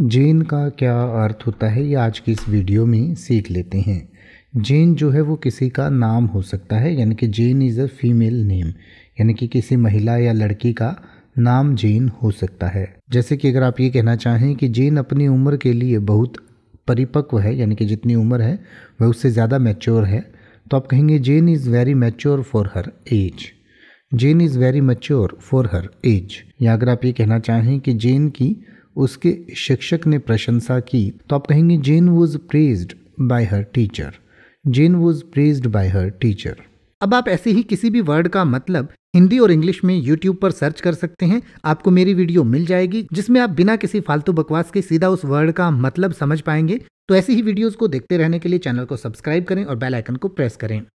जैन का क्या अर्थ होता है ये आज की इस वीडियो में सीख लेते हैं जैन जो है वो किसी का नाम हो सकता है यानी कि Jane is a female name यानी कि किसी महिला या लड़की का नाम जैन हो सकता है जैसे कि अगर आप ये कहना चाहें कि जैन अपनी उम्र के लिए बहुत परिपक्व है यानी कि जितनी उम्र है वह उससे ज़्यादा मैच्योर है तो आप कहेंगे Jane is very mature for her age Jane is very mature for her age या अगर आप ये कहना चाहें कि जेन की उसके शिक्षक ने प्रशंसा की तो आप कहेंगे Jane was praised by her teacher Jane was praised by her teacher अब आप ऐसे ही किसी भी वर्ड का मतलब हिंदी और इंग्लिश में यूट्यूब पर सर्च कर सकते हैं आपको मेरी वीडियो मिल जाएगी जिसमें आप बिना किसी फालतू बकवास के सीधा उस वर्ड का मतलब समझ पाएंगे तो ऐसी ही वीडियोस को देखते रहने के लिए चैनल को सब्सक्राइब करें और बेल आइकन को प्रेस करें